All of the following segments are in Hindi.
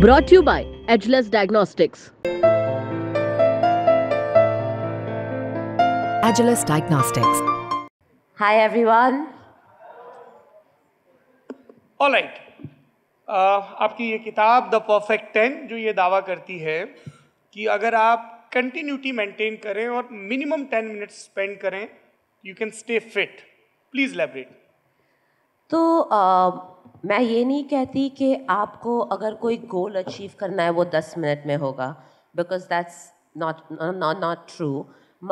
Brought you by Ageless Diagnostics Ageless Diagnostics hi everyone All uh, आपकी ये किताब द परफेक्ट टेन जो ये दावा करती है कि अगर आप कंटिन्यूटी मेंटेन करें और मिनिमम टेन मिनट्स स्पेंड करें you can stay fit please लेबरेट तो uh, मैं ये नहीं कहती कि आपको अगर कोई गोल अचीव करना है वो दस मिनट में होगा because that's not not not true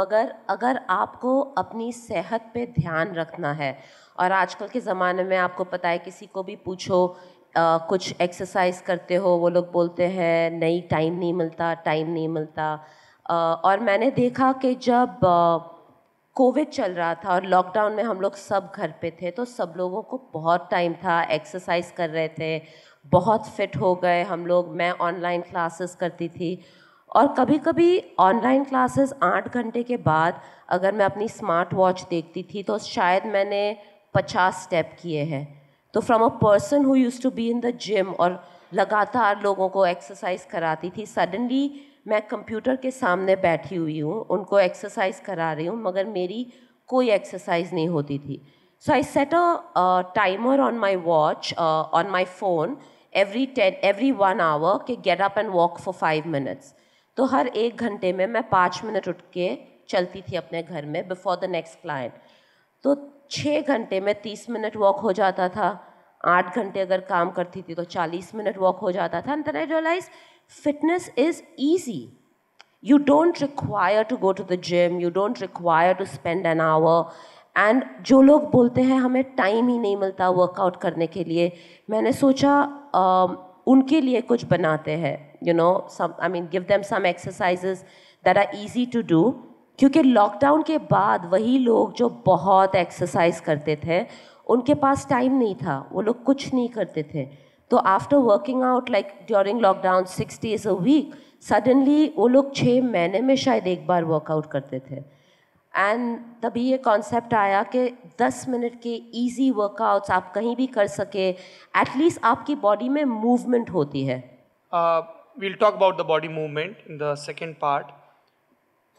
मगर अगर आपको अपनी सेहत पे ध्यान रखना है और आजकल के ज़माने में आपको पता है किसी को भी पूछो आ, कुछ एक्सरसाइज करते हो वो लोग बोलते हैं नहीं टाइम नहीं मिलता टाइम नहीं मिलता आ, और मैंने देखा कि जब आ, कोविड चल रहा था और लॉकडाउन में हम लोग सब घर पे थे तो सब लोगों को बहुत टाइम था एक्सरसाइज कर रहे थे बहुत फिट हो गए हम लोग मैं ऑनलाइन क्लासेस करती थी और कभी कभी ऑनलाइन क्लासेस आठ घंटे के बाद अगर मैं अपनी स्मार्ट वॉच देखती थी तो शायद मैंने पचास स्टेप किए हैं तो from a person who used to be in the gym और लगातार लोगों को एक्सरसाइज कराती थी सडनली मैं कंप्यूटर के सामने बैठी हुई हूँ उनको एक्सरसाइज करा रही हूँ मगर मेरी कोई एक्सरसाइज नहीं होती थी so I set a timer on my watch on my phone every ten every one hour के get up and walk for five minutes तो हर एक घंटे में मैं पाँच मिनट उठ के चलती थी अपने घर में बिफोर द नेक्स्ट क्लाइंट तो छः घंटे में तीस मिनट वॉक हो जाता था आठ घंटे अगर काम करती थी तो चालीस मिनट वॉक हो जाता था and I realise fitness is easy. You don't require to go to the gym, you don't require to spend an hour. And जो लोग बोलते हैं हमें टाइम ही नहीं मिलता वर्कआउट करने के लिए मैंने सोचा um, उनके लिए कुछ बनाते हैं you know some I mean give them some exercises that are easy to do क्योंकि लॉकडाउन के बाद वही लोग जो बहुत एक्सरसाइज करते थे उनके पास टाइम नहीं था वो लोग कुछ नहीं करते थे तो after working out like during lockdown six days a week suddenly वो लोग छः महीने में शायद एक बार वर्कआउट करते थे एंड तभी ये कॉन्सेप्ट आया कि 10 मिनट के इजी वर्कआउट्स आप कहीं भी कर सके एटलीस्ट आपकी बॉडी में मूवमेंट होती है we'll talk about the body movement in the second part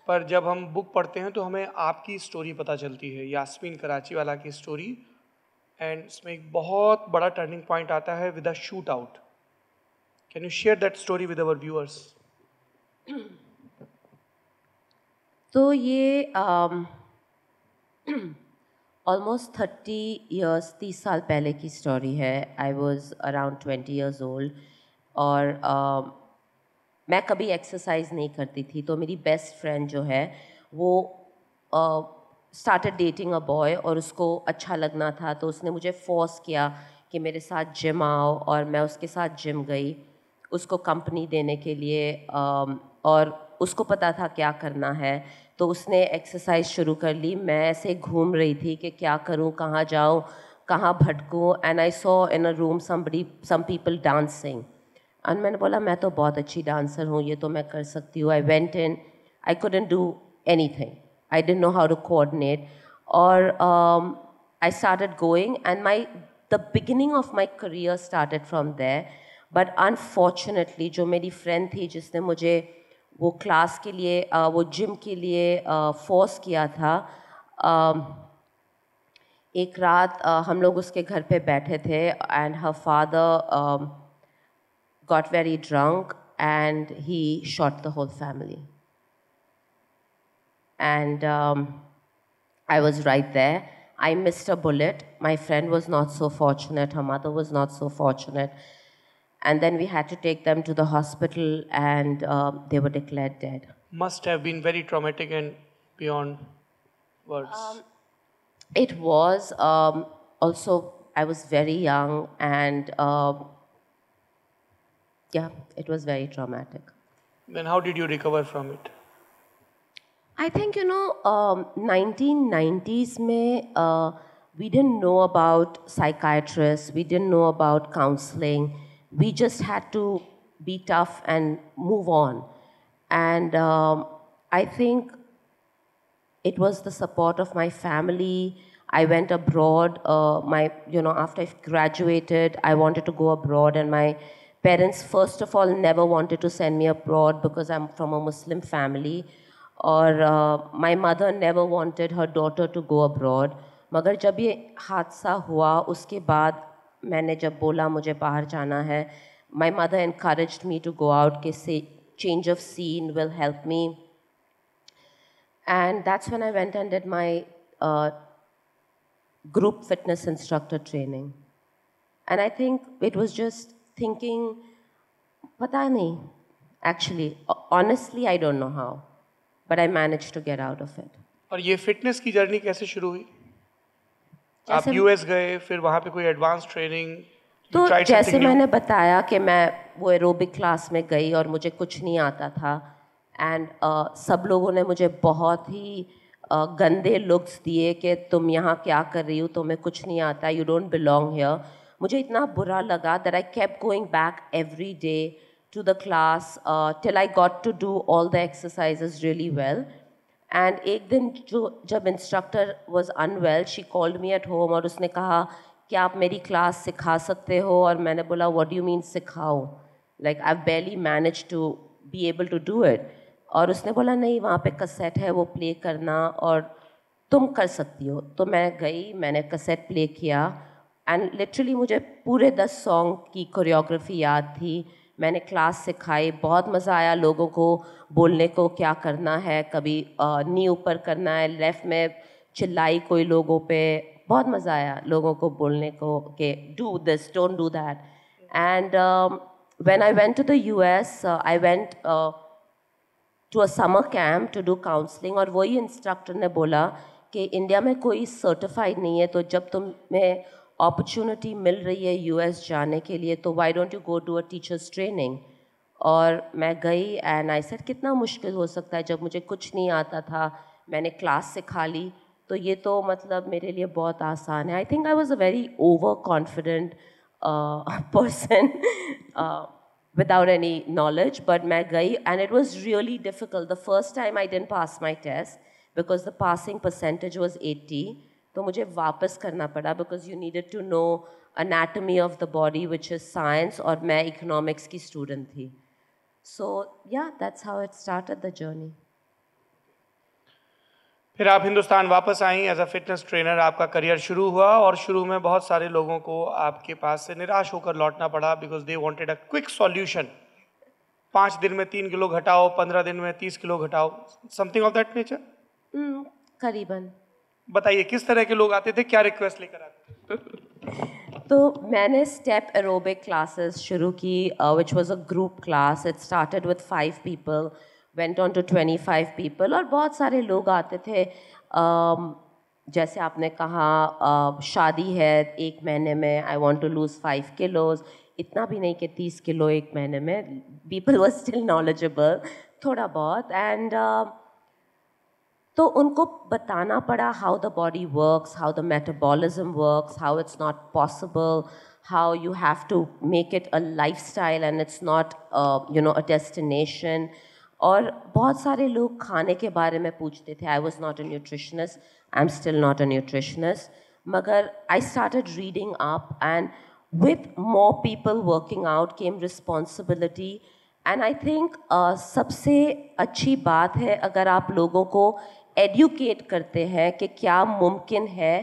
पर जब हम बुक पढ़ते हैं तो हमें आपकी स्टोरी पता चलती है यास्मीन कराची वाला की स्टोरी एंड इसमें एक बहुत बड़ा टर्निंग पॉइंट आता है with a shoot out can you share that story with our viewers तो ये ऑलमोस्ट थर्टी ईयर्स तीस साल पहले की स्टोरी है I was around twenty years old और uh, मैं कभी एक्सरसाइज नहीं करती थी तो मेरी बेस्ट फ्रेंड जो है वो uh, started dating a boy और उसको अच्छा लगना था तो उसने मुझे फोर्स किया कि मेरे साथ जिम आओ और मैं उसके साथ जिम गई उसको कंपनी देने के लिए और उसको पता था क्या करना है तो उसने एक्सरसाइज शुरू कर ली मैं ऐसे घूम रही थी कि क्या करूं कहाँ जाऊं कहाँ भटकूं and I saw in a room somebody some people dancing and मैंने बोला मैं तो बहुत अच्छी डांसर हूँ ये तो मैं कर सकती हूँ I went in I couldn't do anything I didn't know how to coordinate. Or um, I started going, and my the beginning of my career started from there. But unfortunately, जो मेरी friend थी जिसने मुझे वो class के लिए वो gym के लिए force किया था um, एक रात हम लोग उसके घर पे बैठे थे and her father um, got very drunk and he shot the whole family and um, I was right there. I missed a bullet. My friend was not so fortunate. Her mother was not so fortunate. And then we had to take them to the hospital, and uh, they were declared dead. Must have been very traumatic and beyond words. Um, it was. Um, also, I was very young, and uh, yeah, it was very traumatic. Then, how did you recover from it? I think, you know, um, 1990s may uh, we didn't know about psychiatrists, we didn't know about counseling. We just had to be tough and move on. And um, I think it was the support of my family. I went abroad. Uh, my, you know, after I graduated, I wanted to go abroad, and my parents, first of all, never wanted to send me abroad because I'm from a Muslim family और uh, my mother never wanted her daughter to go abroad मगर जब ये हादसा हुआ उसके बाद मैंने जब बोला मुझे बाहर जाना है my mother encouraged me to go out change of scene will help me and that's when I went and did my uh, group fitness instructor training and I think it was just thinking पता नहीं actually honestly I don't know how but I manage to get out of it और ये फिटनेस की जर्नी कैसे शुरू हुई आप यूएस गए फिर वहाँ पे कोई एडवांस ट्रेनिंग तो जैसे मैंने बताया कि मैं वो एरोबिक क्लास में गई और मुझे कुछ नहीं आता था एंड uh, सब लोगों ने मुझे बहुत ही uh, गंदे लुक्स दिए कि तुम यहाँ क्या कर रही हो तुम्हें कुछ नहीं आता यू डोंट बिलोंग हेयर मुझे इतना बुरा लगा that I kept going back every day to the class uh, till I got to do all the exercises really well. And एक दिन जो जब instructor was unwell she called me at home और उसने कहा कि आप मेरी क्लास सिखा सकते हो और मैंने बोला वॉट यू मीन सिखाओ like I barely manage to be able to do it और उसने बोला नहीं वहाँ पे कसेट है वो प्ले करना और तुम कर सकती हो तो मैं गई मैंने कसेट प्ले किया एंड लिटरली मुझे पूरे दस सॉन्ग की कोरियोग्राफी याद थी मैंने क्लास सिखाई बहुत मज़ा आया लोगों को बोलने को क्या करना है कभी नी ऊपर करना है लेफ़्ट में चिल्लाई कोई लोगों पे बहुत मज़ा आया लोगों को बोलने को के do this don't do that and when I went to the US I went to a summer camp to do counselling और वही इंस्ट्रक्टर ने बोला कि इंडिया में कोई सर्टिफाइड नहीं है तो जब तुम्हें अपॉर्चुनिटी मिल रही है यूएस जाने के लिए तो why don't you go to a teachers training और मैं गई एंड आई सर कितना मुश्किल हो सकता है जब मुझे कुछ नहीं आता था मैंने क्लास सिखा ली तो ये तो मतलब मेरे लिए बहुत आसान है I think I was a very over confident person without any knowledge but मैं गई and it was really difficult the first time I didn't pass my test because the passing percentage was eighty तो मुझे वापस करना पड़ा because you needed to know anatomy of the body which is science और मैं इकोनॉमिक्स की स्टूडेंट थी so yeah that's how it start the journey फिर आप हिंदुस्तान वापस आई एज अ फिटनेस ट्रेनर आपका करियर शुरू हुआ और शुरू में बहुत सारे लोगों को आपके पास से निराश होकर लौटना पड़ा because they wanted a quick solution पाँच दिन में तीन किलो घटाओ पंद्रह दिन में तीस किलो घटाओ समथिंग ऑफ दैट नेचर करीबन बताइए किस तरह के लोग आते थे क्या रिक्वेस्ट लेकर आते थे तो मैंने स्टेप एरोबिक क्लासेस शुरू की which was a group class it started with five people went on to twenty five people और बहुत सारे लोग आते थे um, जैसे आपने कहा uh, शादी है एक महीने में I want to lose five kilos इतना भी नहीं कि तीस किलो एक महीने में पीपल वॉज स्टिल नॉलेजेबल थोड़ा बहुत एंड uh, तो उनको बताना पड़ा how the body works how the metabolism works how it's not possible how you have to make it a lifestyle and it's not you know a destination और बहुत सारे लोग खाने के बारे में पूछते थे I was not a nutritionist I am still not a nutritionist मगर I started reading up and with more people working out came responsibility and I think सबसे अच्छी बात है अगर आप लोगों को एडुकेट करते हैं कि क्या मुमकिन है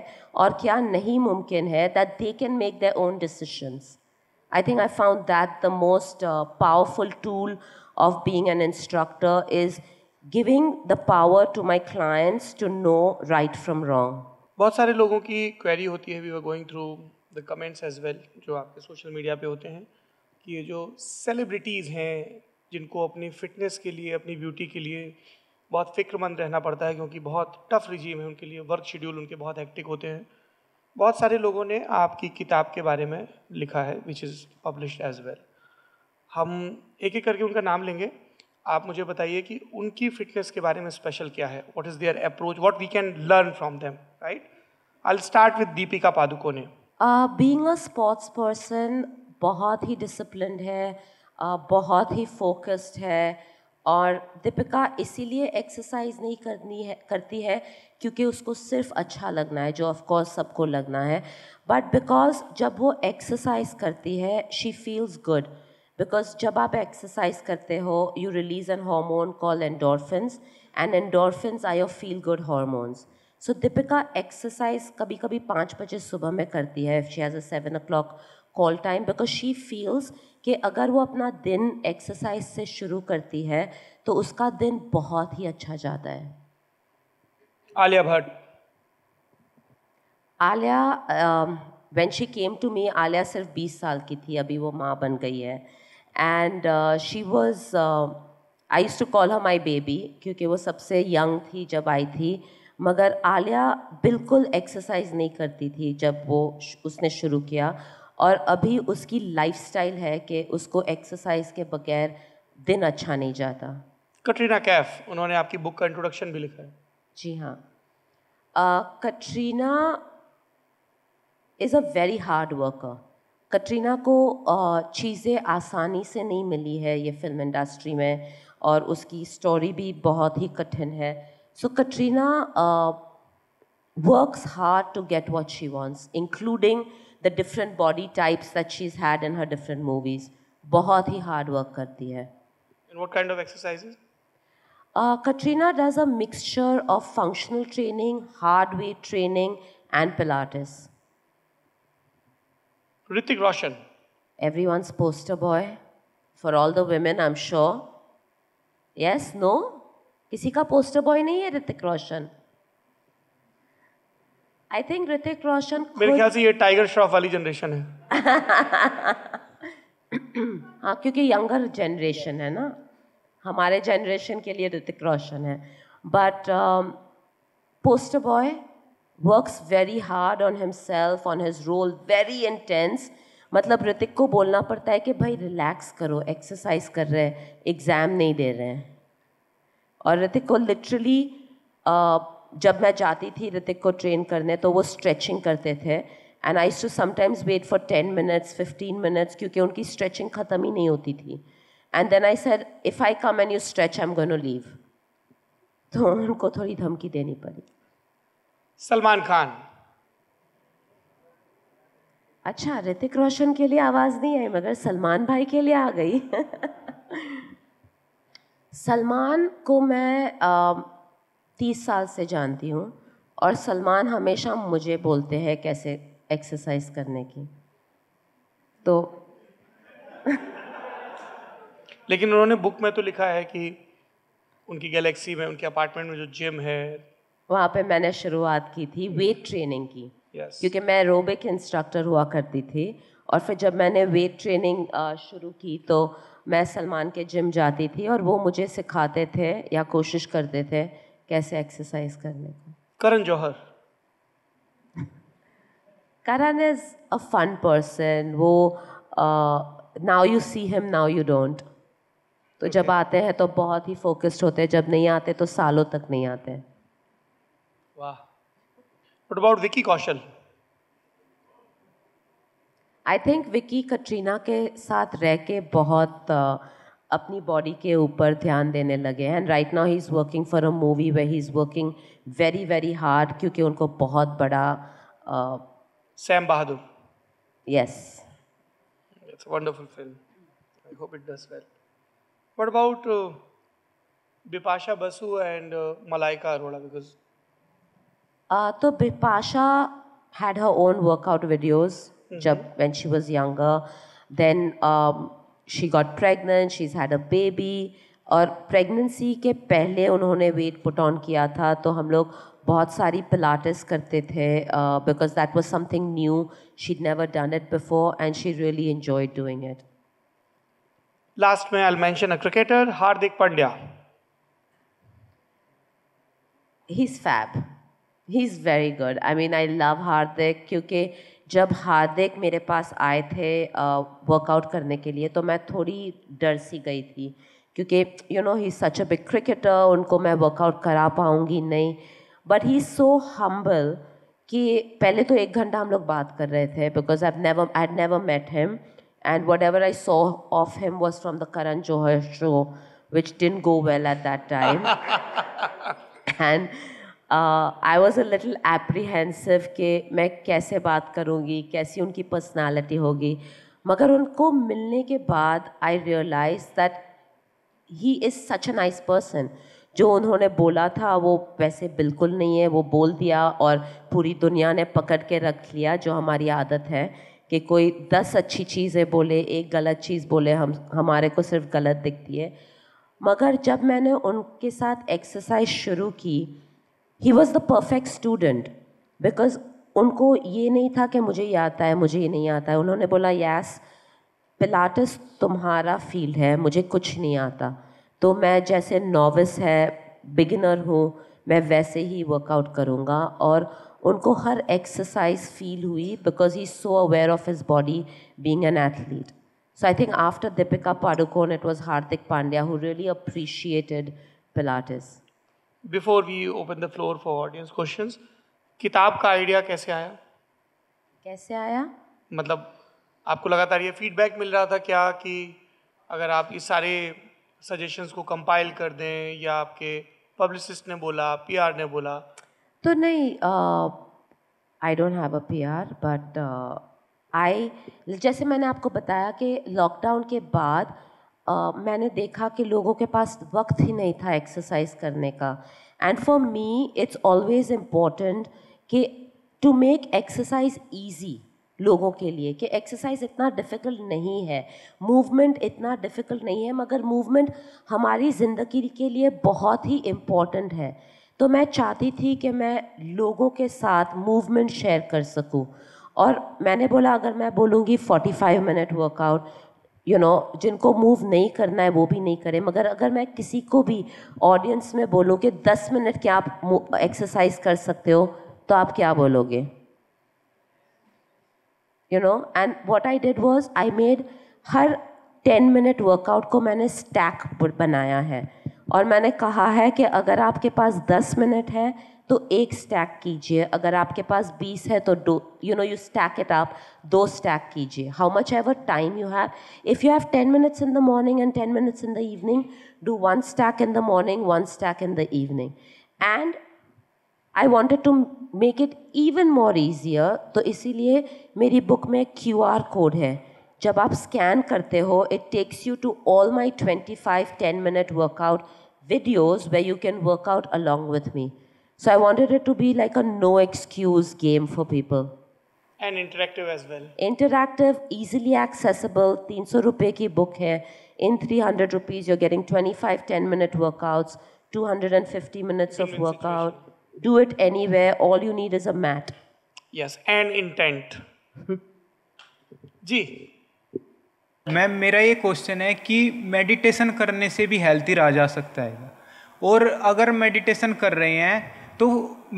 और क्या नहीं मुमकिन है that they can make the own decisions I think I found that the most powerful tool of being an instructor is giving the power to my clients to know right from wrong बहुत सारे लोगों की क्वेरी होती है we are going through the comments as well जो आपके सोशल मीडिया पे होते हैं कि ये जो सेलिब्रिटीज़ हैं जिनको अपनी फिटनेस के लिए अपनी ब्यूटी के लिए बहुत फिक्रमंद रहना पड़ता है क्योंकि बहुत टफ रिजीम है उनके लिए वर्क शेड्यूल उनके बहुत हेक्टिक होते हैं बहुत सारे लोगों ने आपकी किताब के बारे में लिखा है which is publish as well हम एक एक करके उनका नाम लेंगे आप मुझे बताइए कि उनकी फिटनेस के बारे में स्पेशल क्या है what is their approach what we can learn from them right I start with Deepika Padukone ने अ स्पोर्ट्स पर्सन बहुत ही डिसिप्लिन है uh, बहुत ही फोकस्ड है और दीपिका इसीलिए एक्सरसाइज नहीं करनी है करती है क्योंकि उसको सिर्फ अच्छा लगना है जो ऑफ कोर्स सबको लगना है बट बिकॉज जब वो एक्सरसाइज करती है शी फील्स गुड बिकॉज जब आप एक्सरसाइज करते हो you release an hormone call endorphins and endorphins I your feel good hormones so Deepika exercise कभी कभी पाँच बजे सुबह में करती है if she has a seven o'clock call time because she feels कि अगर वो अपना दिन एक्सरसाइज से शुरू करती है तो उसका दिन बहुत ही अच्छा जाता है Alia Bhatt Alia when she came to me Alia सिर्फ 20 साल की थी अभी वो माँ बन गई है and she was I to call her my baby क्योंकि वो सबसे यंग थी जब आई थी मगर आलिया बिल्कुल एक्सरसाइज नहीं करती थी जब वो उसने शुरू किया और अभी उसकी स्टाइल है कि उसको एक्सरसाइज के बगैर दिन अच्छा नहीं जाता कटरीना कैफ उन्होंने आपकी बुक का इंट्रोडक्शन भी लिखा है जी हाँ Katrina is a very hard worker Katrina को uh, चीज़ें आसानी से नहीं मिली है ये फिल्म इंडस्ट्री में और उसकी स्टोरी भी बहुत ही कठिन है सो so, Katrina uh, works hard to get what she wants, including the different body types that she's had in her different movies. बहुत ही hard work करती है. And what kind of exercises? Uh, Katrina does a mixture of functional training, hard weight training, and Pilates. Ritik Roshan. Everyone's poster boy for all the women, I'm sure. Yes, no? किसी का poster boy नहीं है Hrithik Roshan. I think Hrithik Roshan मेरे ख्याल से ये टाइगर श्रॉफ वाली जनरेशन है हाँ क्योंकि यंगर जनरेशन है ना हमारे जनरेशन के लिए ऋतिक रोशन है but poster boy works very hard on himself on his role very intense मतलब ऋतिक को बोलना पड़ता है कि भाई रिलैक्स करो एक्सरसाइज कर रहे हैं एग्ज़ाम नहीं दे रहे हैं और ऋतिक को लिटरली जब मैं जाती थी ऋतिक को ट्रेन करने तो वो स्ट्रेचिंग करते थे and I too sometimes wait for ten minutes fifteen minutes क्योंकि उनकी स्ट्रेचिंग ख़त्म ही नहीं होती थी and then I said if I come and you stretch I am gonna leave तो उनको थोड़ी धमकी देनी पड़ी सलमान खान अच्छा ऋतिक रोशन के लिए आवाज़ नहीं आई मगर सलमान भाई के लिए आ गई सलमान को मैं तीस साल से जानती हूँ और सलमान हमेशा मुझे बोलते हैं कैसे एक्सरसाइज करने की तो लेकिन उन्होंने बुक में तो लिखा है कि उनकी गैलेक्सी में उनके अपार्टमेंट में जो जिम है वहाँ पे मैंने शुरुआत की थी वेट ट्रेनिंग की yes. क्योंकि मैं एरोबिक इंस्ट्रक्टर हुआ करती थी और फिर जब मैंने वेट ट्रेनिंग शुरू की तो मैं सलमान के जिम जाती थी और वो मुझे सिखाते थे या कोशिश करते थे कैसे एक्सरसाइज करने को Karan Johar Karan is a fun person वो now you see him now you don't तो जब आते हैं तो बहुत ही फोकस्ड होते हैं जब नहीं आते तो सालों तक नहीं आते वाह what about Vicky Kaushal I think Vicky Katrina के साथ रह के बहुत uh, अपनी बॉडी के ऊपर ध्यान देने लगे and right now he is working for a movie way he is working very very hard क्योंकि उनको बहुत बड़ा Sam Bahadur yes it's wonderful film I hope it well what about Bipasha Basu and Malaika Arora because तो Bipasha had her own workout videos जब hmm she was younger then she got pregnant she is had a baby और प्रेगनेंसी के पहले उन्होंने वेट पुट ऑन किया था तो हम लोग बहुत सारी पिलाटिस करते थे because that was something new she never done it before and she really enjoy doing it last में I mention a cricketer Hardik Pandya He's fab. He's very good. I mean, I love Hardik क्योंकि जब हार्दिक मेरे पास आए थे वर्कआउट करने के लिए तो मैं थोड़ी डर सी गई थी क्योंकि you know he such a big cricketer उनको मैं वर्कआउट करा पाऊँगी नहीं बट ही सो हम्बल कि पहले तो एक घंटा हम लोग बात कर रहे थे because I never I never met him and whatever I saw of him was from the Karan Johar show which didn't go well at that time and I was a little apprehensive कि मैं कैसे बात करूँगी कैसी उनकी पर्सनैलिटी होगी मगर उनको मिलने के बाद I realise that he is such a nice person जो उन्होंने बोला था वो वैसे बिल्कुल नहीं है वो बोल दिया और पूरी दुनिया ने पकड़ के रख लिया जो हमारी आदत है कि कोई दस अच्छी चीज़ें बोले एक गलत चीज़ बोले हम हमारे को सिर्फ गलत दिखती है मगर जब मैंने उनके साथ एक्सरसाइज शुरू की he was the perfect student because उनको ये नहीं था कि मुझे ये आता है मुझे ये नहीं आता है उन्होंने बोला यस पिलाटस तुम्हारा फील्ड है मुझे कुछ नहीं आता तो मैं जैसे नॉविस है बिगिनर हूँ मैं वैसे ही वर्कआउट करूँगा और उनको हर एक्सरसाइज फील हुई because he so aware of his body being an athlete so I think after Deepika Padukone it was Hardik Pandya who really appreciated pilates before we open the floor for audience question किताब का आइडिया कैसे आया कैसे आया मतलब आपको लगातार ये फीडबैक मिल रहा था क्या कि अगर आप इस सारे सजेशंस को कंपाइल कर दें या आपके पब्लिसिस्ट ने बोला पीआर ने बोला तो नहीं I don't have a PR but I जैसे मैंने आपको बताया कि लॉकडाउन के बाद मैंने देखा कि लोगों के पास वक्त ही नहीं था एक्सरसाइज करने का and for me it's always important कि टू मेक एक्सरसाइज ईजी लोगों के लिए कि एक्सरसाइज इतना डिफ़िकल्ट नहीं है मूवमेंट इतना डिफ़िकल्ट नहीं है मगर मूवमेंट हमारी ज़िंदगी के लिए बहुत ही इम्पॉर्टेंट है तो मैं चाहती थी कि मैं लोगों के साथ मूवमेंट शेयर कर सकूं और मैंने बोला अगर मैं बोलूँगी 45 मिनट वर्कआउट यू नो जिनको मूव नहीं करना है वो भी नहीं करें मगर अगर मैं किसी को भी ऑडियंस में बोलूँ कि दस मिनट क्या आप एक्सरसाइज कर सकते हो तो आप क्या बोलोगे you know and what I did was I made her ten minute workout को मैंने स्टैक बनाया है और मैंने कहा है कि अगर आपके पास दस मिनट है तो एक स्टैक कीजिए अगर आपके पास बीस है तो दो you know you stack it आप दो स्टैक कीजिए how much ever time you have if you have ten minutes in the morning and ten minutes in the evening do one stack in the morning one stack in the evening and I wanted to make it even more easier तो इसीलिए मेरी बुक में क्यू आर कोड है जब आप स्कैन करते हो it takes you to all my twenty five ten minute workout videos way you can workout along with me So I wanted it to be like a no excuse game for people. And interactive as well. Interactive, easily accessible. 300 rupees ki book hai. In 300 rupees, you're getting 25 10 minute workouts, 250 minutes of workout. Situation. Do it anywhere. All you need is a mat. Yes, and intent. जी मैम मेरा ये क्वेश्चन है कि मेडिटेशन करने से भी हेल्थी रहा जा सकता है और अगर मेडिटेशन कर रहे हैं तो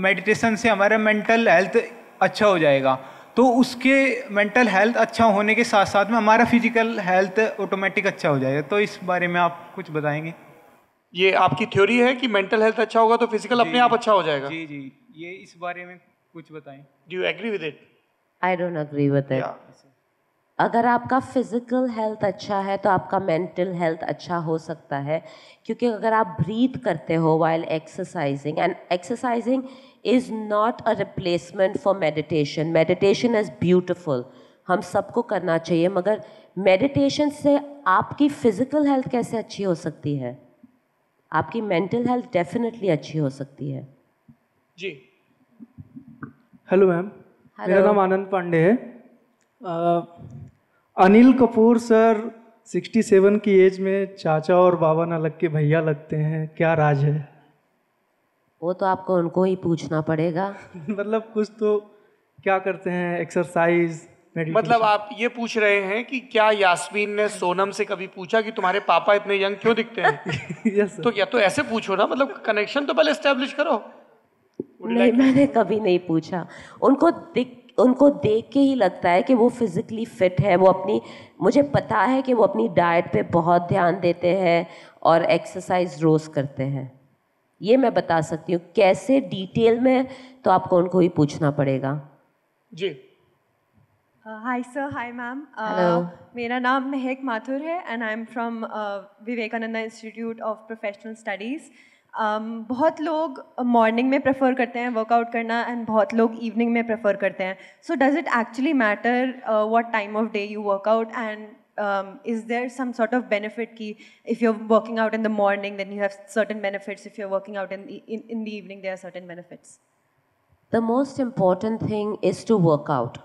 मेडिटेशन से हमारा मेंटल हेल्थ अच्छा हो जाएगा तो उसके मेंटल हेल्थ अच्छा होने के साथ साथ में हमारा फिजिकल हेल्थ ऑटोमेटिक अच्छा हो जाएगा तो इस बारे में आप कुछ बताएंगे ये आपकी थ्योरी है कि मेंटल हेल्थ अच्छा होगा तो फिजिकल अपने आप अच्छा हो जाएगा जी जी ये इस बारे में कुछ बताएं do you agree with it I don't agree with it अगर आपका फिज़िकल हेल्थ अच्छा है तो आपका मेंटल हेल्थ अच्छा हो सकता है क्योंकि अगर आप ब्रीथ करते हो while exercising and exercising is not a replacement for meditation meditation is beautiful हम सबको करना चाहिए मगर मेडिटेशन से आपकी फ़िज़िकल हेल्थ कैसे अच्छी हो सकती है आपकी मेंटल हेल्थ डेफिनेटली अच्छी हो सकती है जी हेलो मैम मेरा नाम आनंद पांडे है uh... अनिल कपूर सर 67 की एज में चाचा और बाबा ना लग के भैया लगते हैं क्या राज है वो तो आपको उनको ही पूछना पड़ेगा मतलब कुछ तो क्या करते हैं एक्सरसाइज मतलब आप ये पूछ रहे हैं कि क्या यास्मीन ने सोनम से कभी पूछा कि तुम्हारे पापा इतने यंग क्यों दिखते हैं yes, तो या तो ऐसे पूछो ना मतलब कनेक्शन तो पहले स्टेब्लिश करो नहीं like मैंने कभी नहीं पूछा उनको दिख उनको देख के ही लगता है कि वो फिज़िकली फ़िट है वो अपनी मुझे पता है कि वो अपनी डाइट पे बहुत ध्यान देते हैं और एक्सरसाइज रोज़ करते हैं ये मैं बता सकती हूँ कैसे डिटेल में तो आपको उनको ही पूछना पड़ेगा जी हाय सर हाय मैम मेरा नाम महक माथुर है and I am from Vivekananda institute of professional studies um, बहुत लोग मॉर्निंग में प्रेफर करते हैं वर्कआउट करना एंड बहुत लोग इवनिंग में प्रेफर करते हैं so does it actually matter what time of day you workout and um, is there some sort of benefit ki if you're working out in the morning then you have certain benefits if you're working out in, in the evening there are certain benefits the most important thing is to work out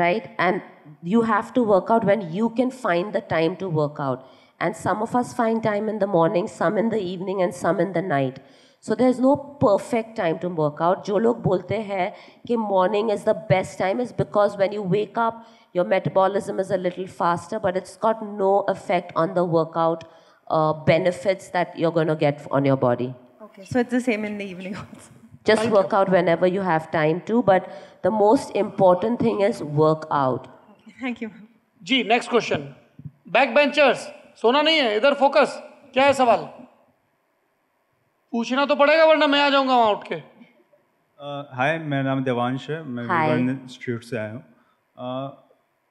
right and you have to work out when you can find the time to work out and some of us find time in the morning, some in the evening, and some in the night. So there is no perfect time to work out. जो लोग बोलते हैं कि morning is the best time because when you wake up, your metabolism is a little faster. But it's got no effect on the workout uh, benefits that that you're going to get on your body. Okay, so it's the same in the evening also. Just work out whenever you have time to, but the most important thing is work out. thank you. Ji, next question. Backbenchers. सोना नहीं है इधर फोकस क्या है सवाल पूछना तो पड़ेगा वरना मैं आ जाऊंगा वहाँ उठ के हाय uh, मेरा नाम देवांश है मैं इंस्टीट्यूट से आया हूँ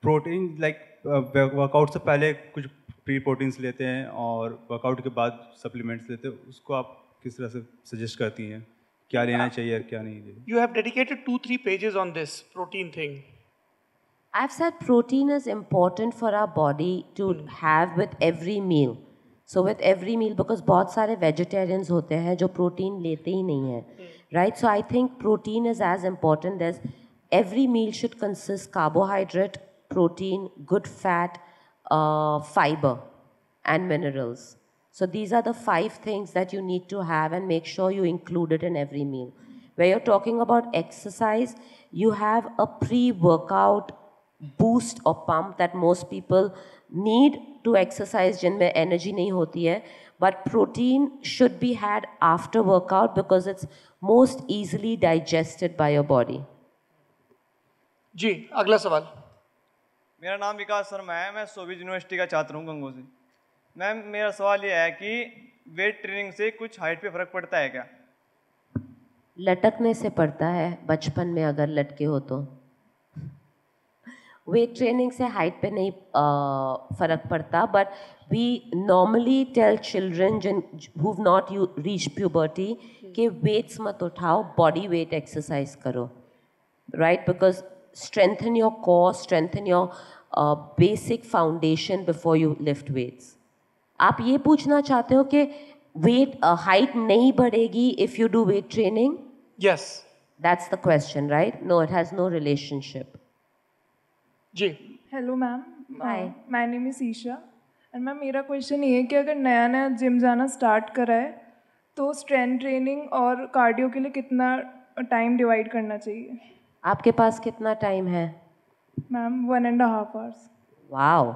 प्रोटीन लाइक वर्कआउट से पहले कुछ प्री प्रोटीन्स लेते हैं और वर्कआउट के बाद सप्लीमेंट्स लेते हैं उसको आप किस तरह से सजेस्ट करती हैं क्या लेना uh, चाहिए और क्या नहीं you have dedicated two three pages on this protein thing I've said protein is important for our body to hmm. have with every meal. So with every meal, because बहुत सारे vegetarians होते हैं जो protein लेते ही नहीं हैं hmm. right? So I think protein is as important as every meal should consist carbohydrate, protein, good fat, uh, fibre, and minerals. So these are the five things that you need to have and make sure you include it in every meal. Where you're talking about exercise, you have a pre workout boost और pump that most people need to exercise जिनमें एनर्जी नहीं होती है but protein should be had after workout because it's most easily digested by your body जी अगला सवाल मेरा नाम विकास शर्मा है मैं सोवियत यूनिवर्सिटी का छात्र हूँ गंगो से मैम मेरा सवाल यह है कि वेट ट्रेनिंग से कुछ हाइट पे फर्क पड़ता है क्या लटकने से पड़ता है बचपन में अगर लटके हो तो वेट ट्रेनिंग से हाइट पे नहीं फ़र्क पड़ता but we normally tell children जिन who not you reach puberty के वेट्स मत उठाओ बॉडी वेट एक्सरसाइज करो right because strengthen your core strengthen your basic foundation before you lift weights आप ये पूछना चाहते हो कि वेट हाइट नहीं बढ़ेगी if you do weight training yes that's the question right no it has no relationship जी hello ma'am hi my name is Isha and ma'am मेरा क्वेश्चन ये है कि अगर नया नया जिम जाना स्टार्ट करा है तो स्ट्रेंथ ट्रेनिंग और कार्डियो के लिए कितना टाइम uh, डिवाइड करना चाहिए आपके पास कितना टाइम है ma'am one and half hours wow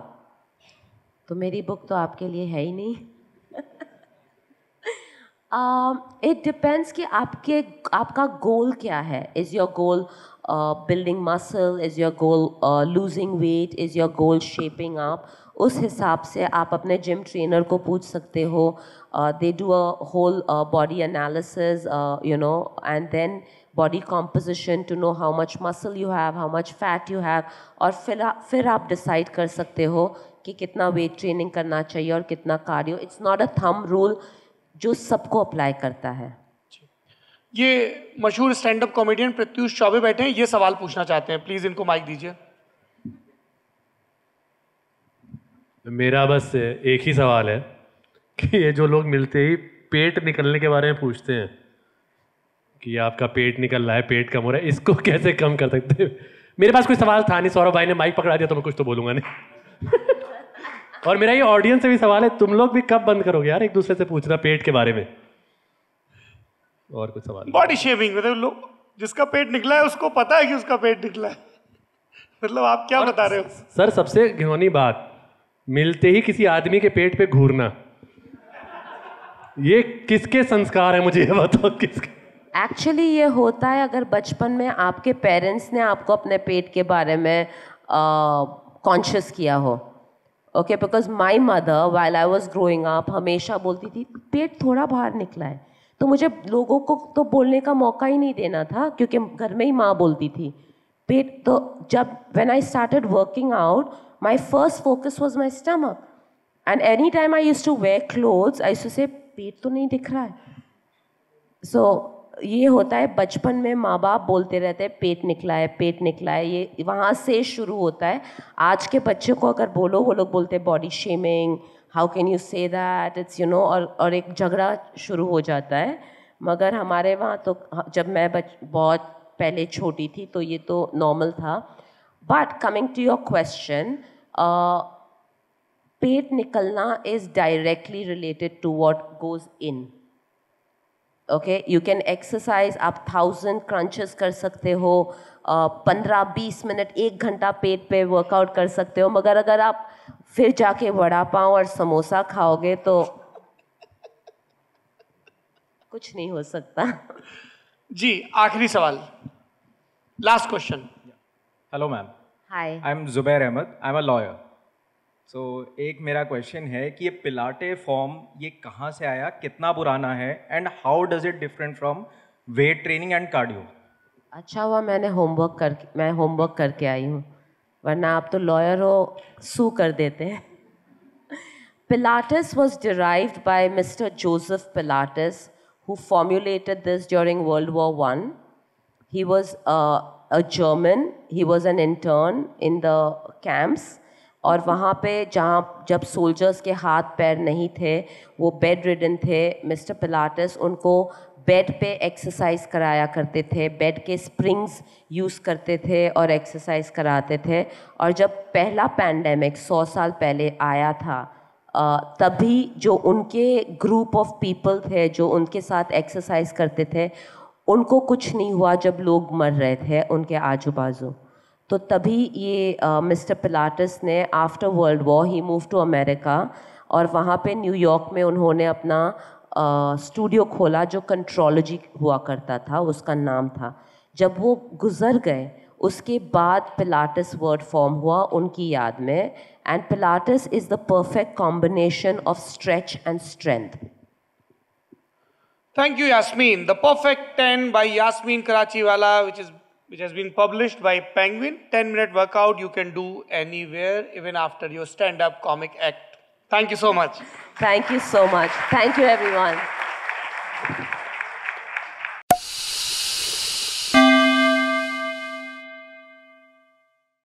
तो मेरी बुक तो आपके लिए है ही नहीं इट um, डिपेंड्स कि आपके आपका गोल क्या है is your goal building muscle is your goal losing weight is your goal shaping आप उस हिसाब से आप अपने जिम ट्रेनर को पूछ सकते हो they do a whole body analysis you know and then body composition to know how much muscle you have how much fat you have और फिर फिर आप डिसाइड कर सकते हो कि कितना वेट ट्रेनिंग करना चाहिए और कितना cardio it's not a thumb rule जो सबको अप्लाई करता है ये मशहूर stand up comedian Pratyush Chaubey बैठे हैं ये सवाल पूछना चाहते हैं प्लीज इनको माइक दीजिए मेरा बस एक ही सवाल है कि ये जो लोग मिलते ही पेट निकलने के बारे में पूछते हैं कि आपका पेट निकल रहा है पेट कम हो रहा है इसको कैसे कम कर सकते हैं मेरे पास कोई सवाल था नहीं सौरभ भाई ने माइक पकड़ा दिया तो मैं कुछ तो बोलूंगा नहीं और मेरा ये ऑडियंस से भी सवाल है तुम लोग भी कब बंद करोगे यार एक दूसरे से पूछना पेट के बारे में और कुछ सवाल बॉडी शेविंग मतलब लोग जिसका पेट निकला है उसको पता है कि उसका पेट निकला है मतलब आप क्या बता रहे हो सर सबसे घिनौनी बात मिलते ही किसी आदमी के पेट पे घूरना ये किसके संस्कार है मुझे ये बताओ किसके एक्चुअली ये होता है अगर बचपन में आपके पेरेंट्स ने आपको अपने पेट के बारे में कॉन्शियस किया हो okay because my mother while I was growing up हमेशा बोलती थी पेट थोड़ा बाहर निकला है तो मुझे लोगों को तो बोलने का मौका ही नहीं देना था क्योंकि घर में ही माँ बोलती थी पेट तो जब when I started working out my first focus was my stomach and any time I use to wear cloth I say पेट तो नहीं दिख रहा है सो so, ये होता है बचपन में माँ बाप बोलते रहते हैं पेट निकला है पेट निकला है ये वहाँ से शुरू होता है आज के बच्चे को अगर बोलो वो लोग बोलते हैं body shaming how can you say that it's you know और और एक झगड़ा शुरू हो जाता है मगर हमारे वहाँ तो हाँ, जब मैं बच बहुत पहले छोटी थी तो ये तो नॉर्मल था but coming to your question पेट निकलना is directly related to what goes in okay you can exercise आप थाउजेंड क्रंचेस कर सकते हो पंद्रह बीस मिनट एक घंटा पेट पे वर्कआउट कर सकते हो मगर अगर आप फिर जाके वड़ा पाव और समोसा खाओगे तो कुछ नहीं हो सकता जी आखिरी सवाल last question hello ma'am hi I am Zubair Ahmed I am a lawyer so so, एक मेरा क्वेश्चन है कि ये पिलाटे फॉर्म ये कहाँ से आया कितना पुराना है and how does it different from weight training and cardio अच्छा हुआ मैंने होमवर्क कर मैं होमवर्क करके आई हूँ वरना आप तो लॉयर हो सू कर देते हैं Pilates was derived by mister Joseph Pilates who formulated this during World War one he was a German he was an intern in the camps और वहाँ पे जहाँ जब सोल्जर्स के हाथ पैर नहीं थे वो बेड रिडन थे मिस्टर पिलाटस उनको बेड पे एक्सरसाइज कराया करते थे बेड के स्प्रिंग्स यूज़ करते थे और एक्सरसाइज कराते थे और जब पहला पैंडमिक सौ साल पहले आया था तभी जो उनके ग्रुप ऑफ पीपल थे जो उनके साथ एक्सरसाइज करते थे उनको कुछ नहीं हुआ जब लोग मर रहे थे उनके आजू बाजू तो तभी ये मिस्टर पिलाटस ने after World War he move to America और वहाँ पे न्यूयॉर्क में उन्होंने अपना स्टूडियो खोला जो कंट्रोलॉजी हुआ करता था उसका नाम था जब वो गुजर गए उसके बाद पिलाटस वर्ड फॉर्म हुआ उनकी याद में and Pilates is the perfect combination of stretch and strength Thank you, Yasmin. The Perfect 10 by Yasmin Karachiwala, which is which has been published by Penguin 10 minute workout you can do anywhere, even after your stand up comic act. Thank you so much. Thank you so much. Thank you, everyone.